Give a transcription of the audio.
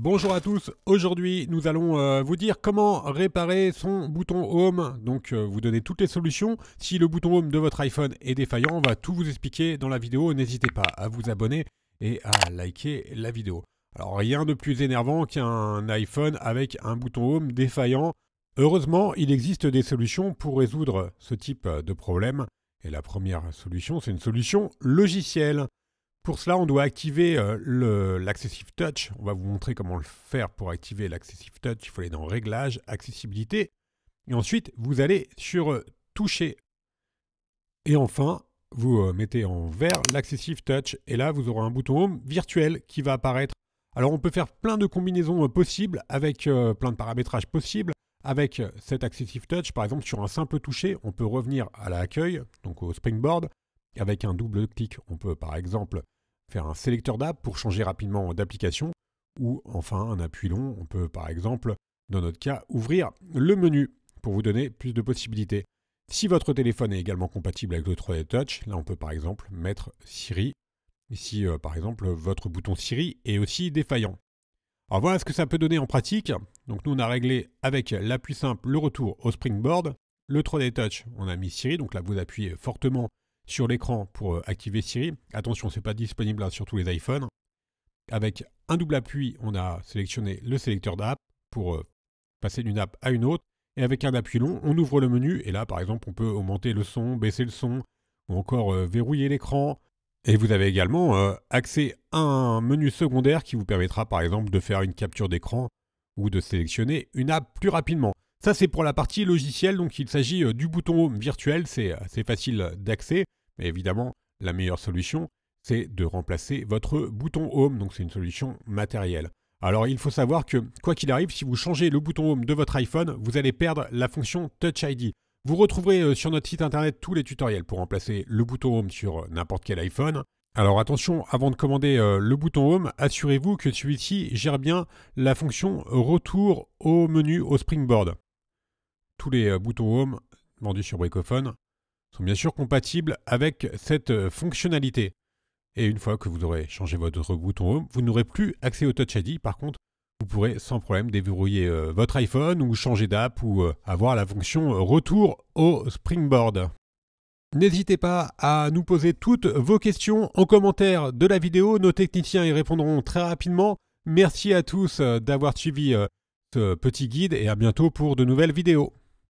Bonjour à tous, aujourd'hui nous allons euh, vous dire comment réparer son bouton Home, donc euh, vous donner toutes les solutions. Si le bouton Home de votre iPhone est défaillant, on va tout vous expliquer dans la vidéo, n'hésitez pas à vous abonner et à liker la vidéo. Alors rien de plus énervant qu'un iPhone avec un bouton Home défaillant. Heureusement, il existe des solutions pour résoudre ce type de problème. Et la première solution, c'est une solution logicielle. Pour cela, on doit activer euh, l'Accessive Touch. On va vous montrer comment le faire pour activer l'Accessive Touch. Il faut aller dans Réglages, Accessibilité. Et ensuite, vous allez sur euh, Toucher. Et enfin, vous euh, mettez en vert l'Accessive Touch. Et là, vous aurez un bouton Home virtuel qui va apparaître. Alors, on peut faire plein de combinaisons possibles avec plein de paramétrages possibles. Avec cet Accessive Touch, par exemple, sur un simple toucher, on peut revenir à l'accueil, donc au Springboard. Avec un double clic, on peut par exemple faire un sélecteur d'app pour changer rapidement d'application, ou enfin un appui long, on peut par exemple, dans notre cas, ouvrir le menu pour vous donner plus de possibilités. Si votre téléphone est également compatible avec le 3D Touch, là on peut par exemple mettre Siri, si euh, par exemple votre bouton Siri est aussi défaillant. Alors voilà ce que ça peut donner en pratique. Donc nous on a réglé avec l'appui simple le retour au Springboard, le 3D Touch on a mis Siri, donc là vous appuyez fortement sur l'écran pour euh, activer Siri. Attention, ce n'est pas disponible hein, sur tous les iPhones. Avec un double appui, on a sélectionné le sélecteur d'app pour euh, passer d'une app à une autre. Et avec un appui long, on ouvre le menu. Et là, par exemple, on peut augmenter le son, baisser le son, ou encore euh, verrouiller l'écran. Et vous avez également accès à un menu secondaire qui vous permettra, par exemple, de faire une capture d'écran ou de sélectionner une app plus rapidement. Ça, c'est pour la partie logicielle. Donc, il s'agit du bouton home virtuel. C'est facile d'accès. Mais évidemment, la meilleure solution, c'est de remplacer votre bouton Home, donc c'est une solution matérielle. Alors il faut savoir que quoi qu'il arrive, si vous changez le bouton Home de votre iPhone, vous allez perdre la fonction Touch ID. Vous retrouverez euh, sur notre site internet tous les tutoriels pour remplacer le bouton Home sur n'importe quel iPhone. Alors attention, avant de commander euh, le bouton Home, assurez-vous que celui-ci gère bien la fonction Retour au menu au Springboard. Tous les euh, boutons Home vendus sur Bricophone sont bien sûr compatibles avec cette euh, fonctionnalité. Et une fois que vous aurez changé votre bouton Home, vous n'aurez plus accès au Touch ID. Par contre, vous pourrez sans problème déverrouiller euh, votre iPhone ou changer d'app ou euh, avoir la fonction retour au Springboard. N'hésitez pas à nous poser toutes vos questions en commentaire de la vidéo. Nos techniciens y répondront très rapidement. Merci à tous d'avoir suivi ce petit guide et à bientôt pour de nouvelles vidéos.